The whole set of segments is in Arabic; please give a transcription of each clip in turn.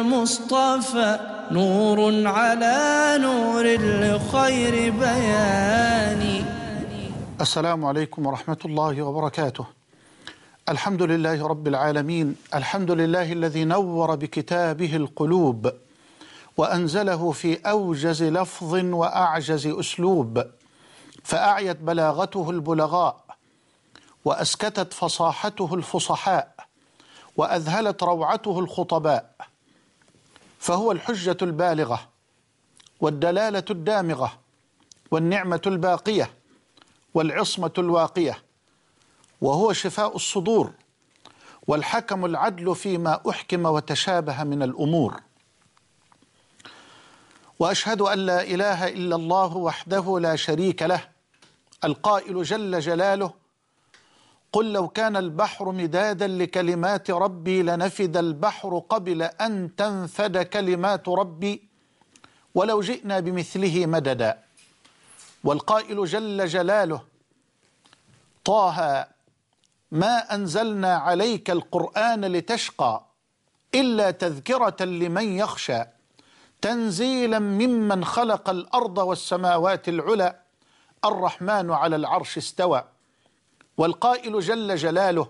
المصطفى نور على نور الخير بياني السلام عليكم ورحمة الله وبركاته الحمد لله رب العالمين الحمد لله الذي نور بكتابه القلوب وأنزله في أوجز لفظ وأعجز أسلوب فأعيت بلاغته البلغاء وأسكتت فصاحته الفصحاء وأذهلت روعته الخطباء فهو الحجة البالغة والدلالة الدامغة والنعمة الباقية والعصمة الواقية وهو شفاء الصدور والحكم العدل فيما أحكم وتشابه من الأمور وأشهد أن لا إله إلا الله وحده لا شريك له القائل جل جلاله قل لو كان البحر مدادا لكلمات ربي لنفد البحر قبل أن تنفد كلمات ربي ولو جئنا بمثله مددا والقائل جل جلاله طه ما أنزلنا عليك القرآن لتشقى إلا تذكرة لمن يخشى تنزيلا ممن خلق الأرض والسماوات العلى الرحمن على العرش استوى والقائل جل جلاله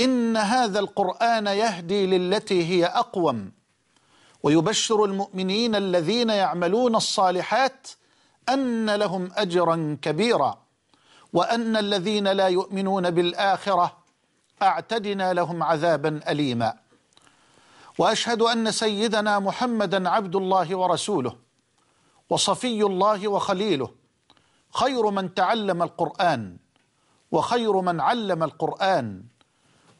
إن هذا القرآن يهدي للتي هي أقوم ويبشر المؤمنين الذين يعملون الصالحات أن لهم أجرا كبيرا وأن الذين لا يؤمنون بالآخرة أعتدنا لهم عذابا أليما وأشهد أن سيدنا محمدا عبد الله ورسوله وصفي الله وخليله خير من تعلم القرآن وخير من علم القرآن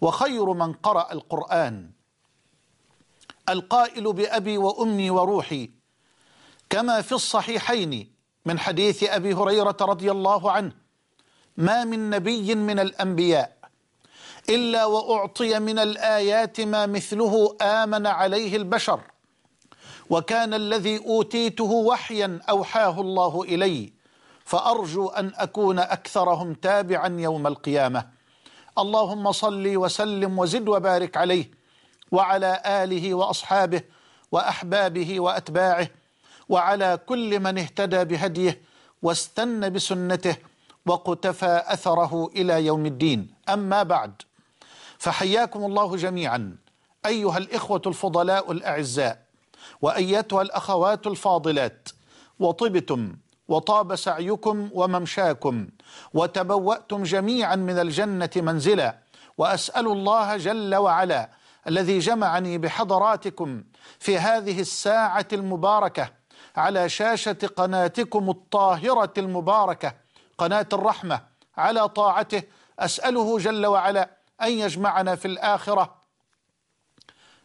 وخير من قرأ القرآن القائل بأبي وأمي وروحي كما في الصحيحين من حديث أبي هريرة رضي الله عنه ما من نبي من الأنبياء إلا وأعطي من الآيات ما مثله آمن عليه البشر وكان الذي أوتيته وحيا أوحاه الله إلي فارجو ان اكون اكثرهم تابعا يوم القيامه اللهم صل وسلم وزد وبارك عليه وعلى اله واصحابه واحبابه واتباعه وعلى كل من اهتدى بهديه واستنى بسنته وقتفى اثره الى يوم الدين اما بعد فحياكم الله جميعا ايها الاخوه الفضلاء الاعزاء وايتها الاخوات الفاضلات وطبتم وطاب سعيكم وممشاكم وتبواتم جميعا من الجنه منزلا واسال الله جل وعلا الذي جمعني بحضراتكم في هذه الساعه المباركه على شاشه قناتكم الطاهره المباركه قناه الرحمه على طاعته اساله جل وعلا ان يجمعنا في الاخره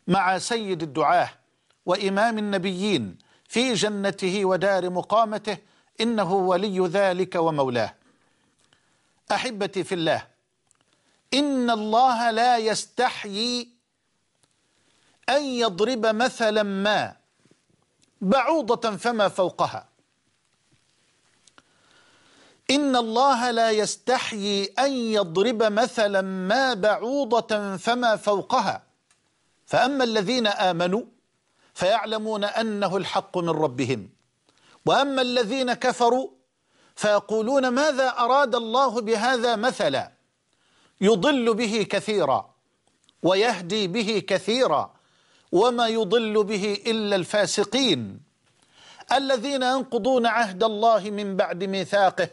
مع سيد الدعاه وامام النبيين في جنته ودار مقامته إنه ولي ذلك ومولاه أحبتي في الله إن الله لا يستحيي أن يضرب مثلا ما بعوضة فما فوقها إن الله لا يستحيي أن يضرب مثلا ما بعوضة فما فوقها فأما الذين آمنوا فيعلمون أنه الحق من ربهم وأما الذين كفروا فيقولون ماذا أراد الله بهذا مثلا يضل به كثيرا ويهدي به كثيرا وما يضل به إلا الفاسقين الذين ينقضون عهد الله من بعد ميثاقه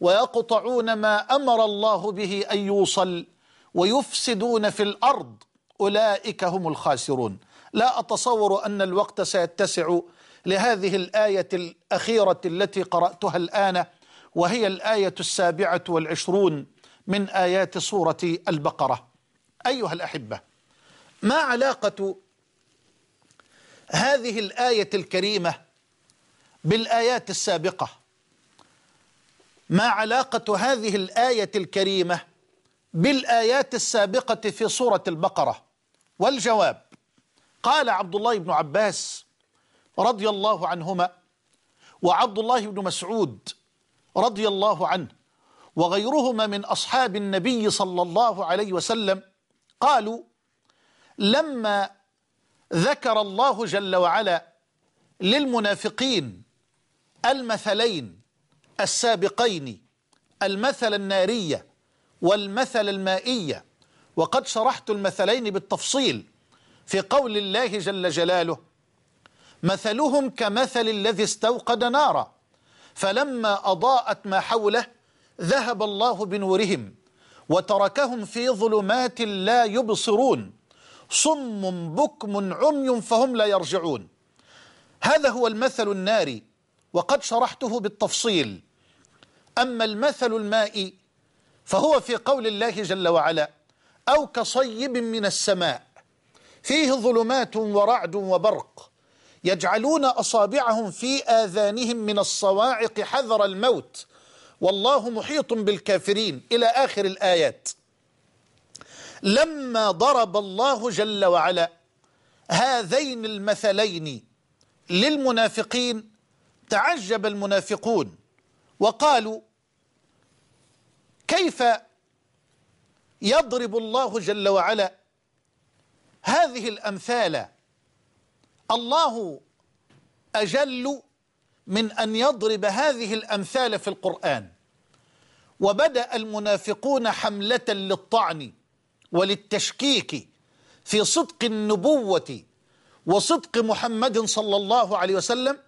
ويقطعون ما أمر الله به أن يوصل ويفسدون في الأرض أولئك هم الخاسرون لا أتصور أن الوقت سيتسع لهذه الآية الأخيرة التي قرأتها الآن وهي الآية السابعة والعشرون من آيات سورة البقرة أيها الأحبة ما علاقة هذه الآية الكريمة بالآيات السابقة ما علاقة هذه الآية الكريمة بالآيات السابقة في سورة البقرة والجواب قال عبد الله بن عباس رضي الله عنهما وعبد الله بن مسعود رضي الله عنه وغيرهما من أصحاب النبي صلى الله عليه وسلم قالوا لما ذكر الله جل وعلا للمنافقين المثلين السابقين المثل النارية والمثل المائية وقد شرحت المثلين بالتفصيل في قول الله جل جلاله مثلهم كمثل الذي استوقد نارا فلما أضاءت ما حوله ذهب الله بنورهم وتركهم في ظلمات لا يبصرون صم بكم عمي فهم لا يرجعون هذا هو المثل الناري وقد شرحته بالتفصيل أما المثل المائي فهو في قول الله جل وعلا أو كصيب من السماء فيه ظلمات ورعد وبرق يجعلون أصابعهم في آذانهم من الصواعق حذر الموت والله محيط بالكافرين إلى آخر الآيات لما ضرب الله جل وعلا هذين المثلين للمنافقين تعجب المنافقون وقالوا كيف يضرب الله جل وعلا هذه الأمثال الله أجل من أن يضرب هذه الأمثال في القرآن وبدأ المنافقون حملة للطعن وللتشكيك في صدق النبوة وصدق محمد صلى الله عليه وسلم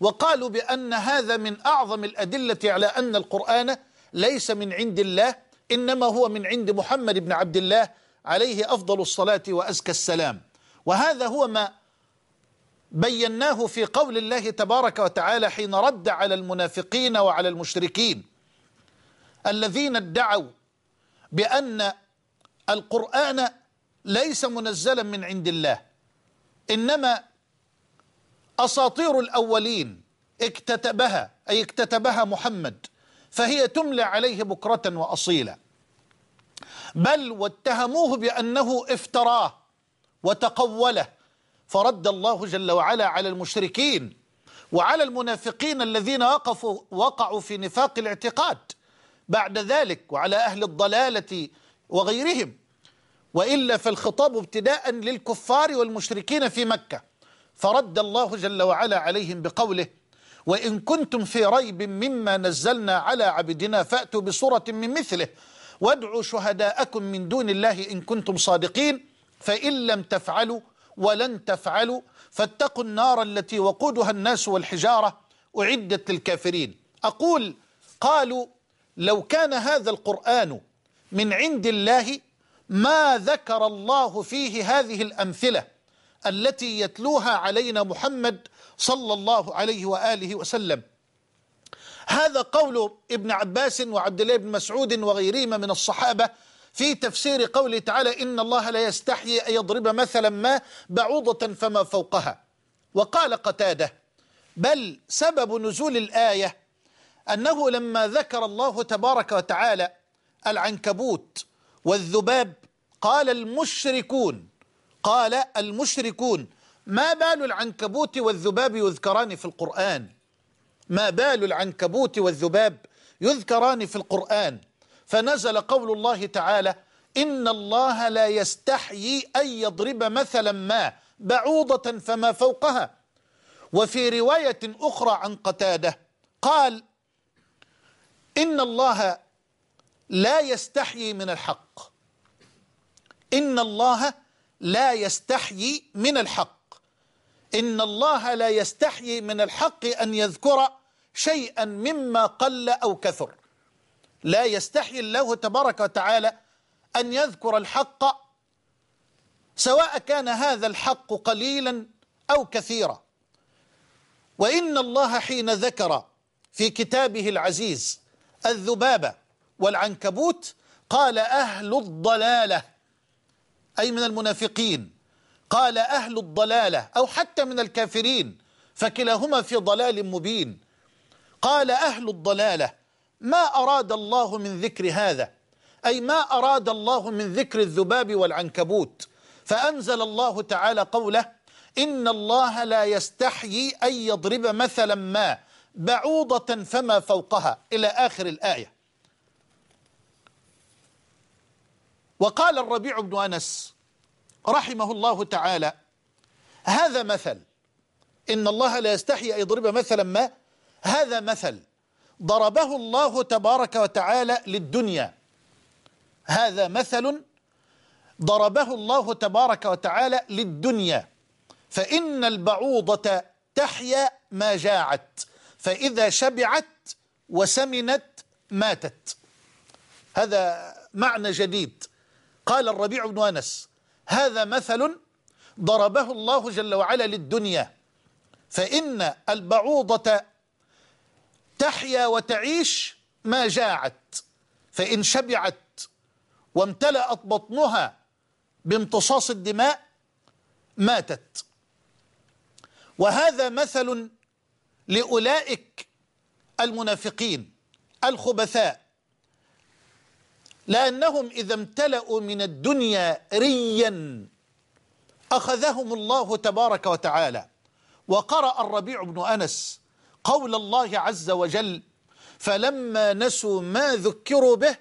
وقالوا بأن هذا من أعظم الأدلة على أن القرآن ليس من عند الله إنما هو من عند محمد بن عبد الله عليه أفضل الصلاة وأزكى السلام وهذا هو ما بيناه في قول الله تبارك وتعالى حين رد على المنافقين وعلى المشركين الذين ادعوا بأن القرآن ليس منزلا من عند الله إنما أساطير الأولين اكتتبها أي اكتتبها محمد فهي تملى عليه بكرة وأصيلا بل واتهموه بأنه افتراه وتقوله فرد الله جل وعلا على المشركين وعلى المنافقين الذين وقفوا وقعوا في نفاق الاعتقاد بعد ذلك وعلى أهل الضلالة وغيرهم وإلا فالخطاب ابتداء للكفار والمشركين في مكة فرد الله جل وعلا عليهم بقوله وإن كنتم في ريب مما نزلنا على عبدنا فأتوا بصورة من مثله وادعوا شهداءكم من دون الله إن كنتم صادقين فإن لم تفعلوا ولن تفعلوا فاتقوا النار التي وقودها الناس والحجارة أعدت للكافرين أقول قالوا لو كان هذا القرآن من عند الله ما ذكر الله فيه هذه الأمثلة التي يتلوها علينا محمد صلى الله عليه وآله وسلم هذا قول ابن عباس وعبد الله بن مسعود وغيرهما من الصحابة في تفسير قوله تعالى إن الله لا يستحيي أن يضرب مثلا ما بعوضة فما فوقها وقال قتاده بل سبب نزول الآية أنه لما ذكر الله تبارك وتعالى العنكبوت والذباب قال المشركون قال المشركون ما بال العنكبوت والذباب يذكران في القرآن ما بال العنكبوت والذباب يذكران في القرآن فنزل قول الله تعالى إن الله لا يستحيي أن يضرب مثلا ما بعوضة فما فوقها وفي رواية أخرى عن قتادة قال إن الله لا يستحيي من الحق إن الله لا يستحيي من الحق إن الله لا يستحيي من الحق أن يذكر شيئا مما قل أو كثر لا يستحي الله تبارك وتعالى أن يذكر الحق سواء كان هذا الحق قليلا أو كثيرا وإن الله حين ذكر في كتابه العزيز الذبابة والعنكبوت قال أهل الضلالة أي من المنافقين قال أهل الضلالة أو حتى من الكافرين فكلاهما في ضلال مبين قال أهل الضلالة ما أراد الله من ذكر هذا أي ما أراد الله من ذكر الذباب والعنكبوت فأنزل الله تعالى قوله إن الله لا يستحيي أن يضرب مثلا ما بعوضة فما فوقها إلى آخر الآية وقال الربيع بن أنس رحمه الله تعالى هذا مثل إن الله لا يستحي أن يضرب مثلا ما هذا مثل ضربه الله تبارك وتعالى للدنيا هذا مثل ضربه الله تبارك وتعالى للدنيا فإن البعوضة تحيا ما جاعت فإذا شبعت وسمنت ماتت هذا معنى جديد قال الربيع بن أنس هذا مثل ضربه الله جل وعلا للدنيا فإن البعوضة تحيا وتعيش ما جاعت فإن شبعت وامتلأت بطنها بامتصاص الدماء ماتت وهذا مثل لأولئك المنافقين الخبثاء لأنهم إذا امتلأوا من الدنيا ريا أخذهم الله تبارك وتعالى وقرأ الربيع بن أنس قول الله عز وجل فلما نسوا ما ذكروا به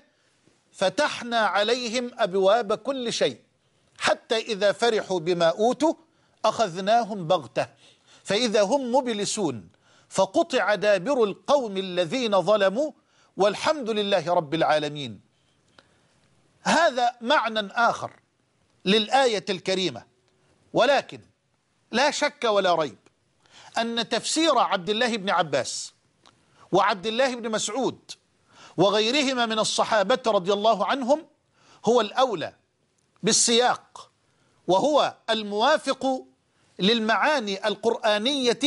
فتحنا عليهم أبواب كل شيء حتى إذا فرحوا بما أوتوا أخذناهم بغتة فإذا هم مبلسون فقطع دابر القوم الذين ظلموا والحمد لله رب العالمين هذا معنى آخر للآية الكريمة ولكن لا شك ولا ريب أن تفسير عبد الله بن عباس وعبد الله بن مسعود وغيرهما من الصحابة رضي الله عنهم هو الأولى بالسياق وهو الموافق للمعاني القرآنية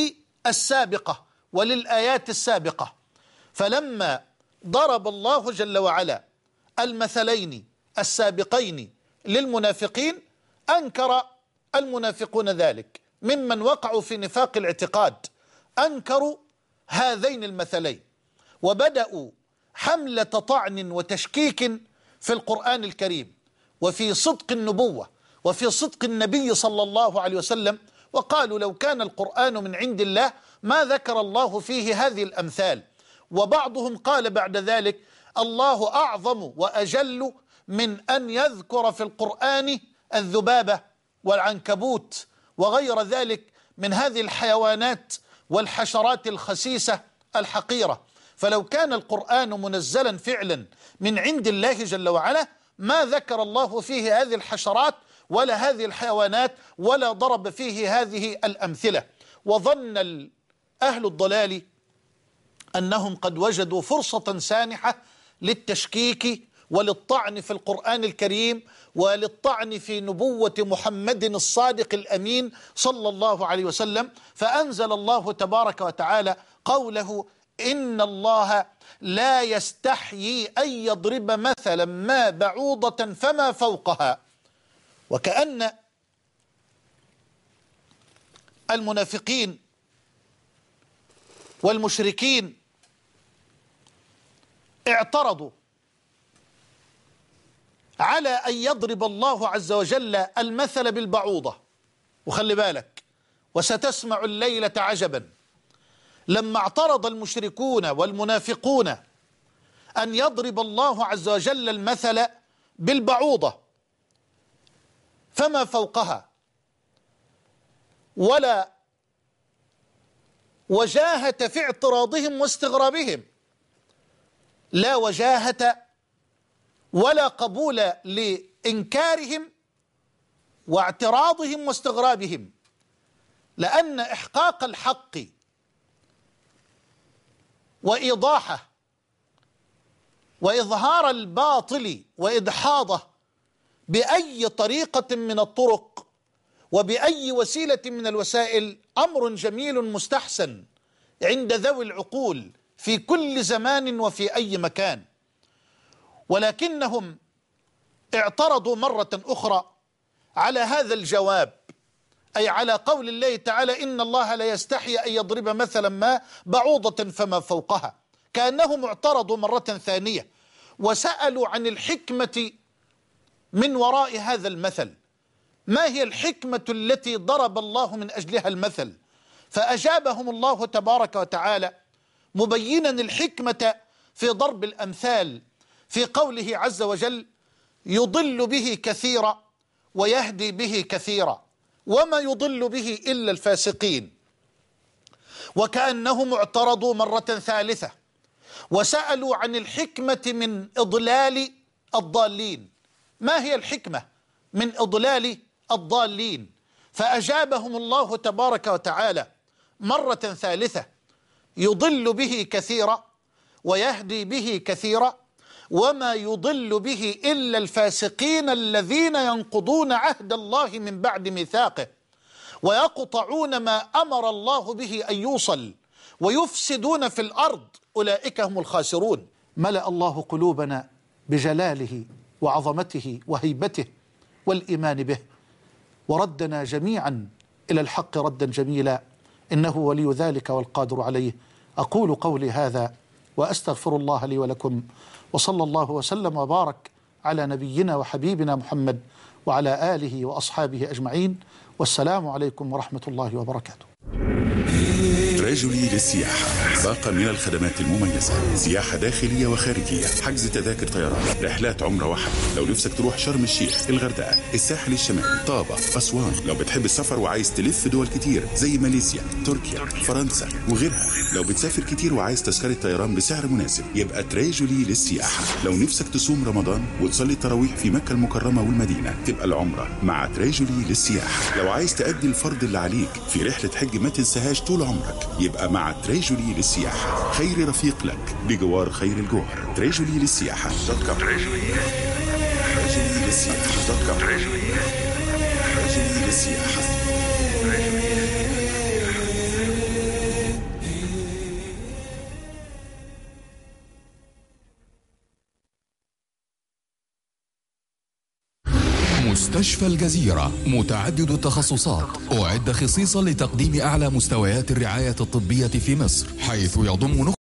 السابقة وللآيات السابقة فلما ضرب الله جل وعلا المثلين السابقين للمنافقين أنكر المنافقون ذلك ممن وقعوا في نفاق الاعتقاد أنكروا هذين المثلين وبدأوا حملة طعن وتشكيك في القرآن الكريم وفي صدق النبوة وفي صدق النبي صلى الله عليه وسلم وقالوا لو كان القرآن من عند الله ما ذكر الله فيه هذه الأمثال وبعضهم قال بعد ذلك الله أعظم وأجل من أن يذكر في القرآن الذبابة والعنكبوت وغير ذلك من هذه الحيوانات والحشرات الخسيسة الحقيرة فلو كان القرآن منزلا فعلا من عند الله جل وعلا ما ذكر الله فيه هذه الحشرات ولا هذه الحيوانات ولا ضرب فيه هذه الأمثلة وظن أهل الضلال أنهم قد وجدوا فرصة سانحة للتشكيك وللطعن في القرآن الكريم وللطعن في نبوة محمد الصادق الأمين صلى الله عليه وسلم فأنزل الله تبارك وتعالى قوله إن الله لا يستحيي أن يضرب مثلا ما بعوضة فما فوقها وكأن المنافقين والمشركين اعترضوا على أن يضرب الله عز وجل المثل بالبعوضة وخلي بالك وستسمع الليلة عجبا لما اعترض المشركون والمنافقون أن يضرب الله عز وجل المثل بالبعوضة فما فوقها ولا وجاهة في اعتراضهم واستغرابهم لا وجاهة ولا قبول لإنكارهم واعتراضهم واستغرابهم لأن إحقاق الحق وإيضاحه وإظهار الباطل وإدحاضه بأي طريقة من الطرق وبأي وسيلة من الوسائل أمر جميل مستحسن عند ذوي العقول في كل زمان وفي أي مكان ولكنهم اعترضوا مرة أخرى على هذا الجواب أي على قول الله تعالى إن الله لا يستحي أن يضرب مثلا ما بعوضة فما فوقها كأنهم اعترضوا مرة ثانية وسألوا عن الحكمة من وراء هذا المثل ما هي الحكمة التي ضرب الله من أجلها المثل فأجابهم الله تبارك وتعالى مبينا الحكمة في ضرب الأمثال في قوله عز وجل يضل به كثيرا ويهدي به كثيرا وما يضل به إلا الفاسقين وكأنهم اعترضوا مرة ثالثة وسألوا عن الحكمة من إضلال الضالين ما هي الحكمة من إضلال الضالين فأجابهم الله تبارك وتعالى مرة ثالثة يضل به كثيرا ويهدي به كثيرا وما يضل به إلا الفاسقين الذين ينقضون عهد الله من بعد ميثاقه ويقطعون ما أمر الله به أن يوصل ويفسدون في الأرض أولئك هم الخاسرون ملأ الله قلوبنا بجلاله وعظمته وهيبته والإيمان به وردنا جميعا إلى الحق ردا جميلا إنه ولي ذلك والقادر عليه أقول قولي هذا وأستغفر الله لي ولكم وصلى الله وسلم وبارك على نبينا وحبيبنا محمد وعلى آله وأصحابه أجمعين والسلام عليكم ورحمة الله وبركاته رجلي للسياحة باقة من الخدمات المميزة سياحة داخلية وخارجية حجز تذاكر طيران رحلات عمرة واحدة لو نفسك تروح شرم الشيخ الغردقة الساحل الشمالي طابة أسوان لو بتحب السفر وعايز تلف دول كتير زي ماليزيا تركيا فرنسا وغيرها لو بتسافر كتير وعايز تذكرة طيران بسعر مناسب يبقى تريجولي للسياحة لو نفسك تصوم رمضان وتصلي التراويح في مكة المكرمة والمدينة تبقى العمرة مع تريجولي للسياحة لو عايز تأدي الفرض اللي عليك في رحلة حج ما تنساهاش طول عمرك يبقى مع تراجولي للسياحة للسياحة خير رفيق لك بجوار خير الجوهر تريجولي للسياحة دوت كوم تريجولي للسياحة دوت كوم تريجولي للسياحة مستشفى الجزيرة متعدد التخصصات أعد خصيصا لتقديم أعلى مستويات الرعاية الطبية في مصر حيث يضم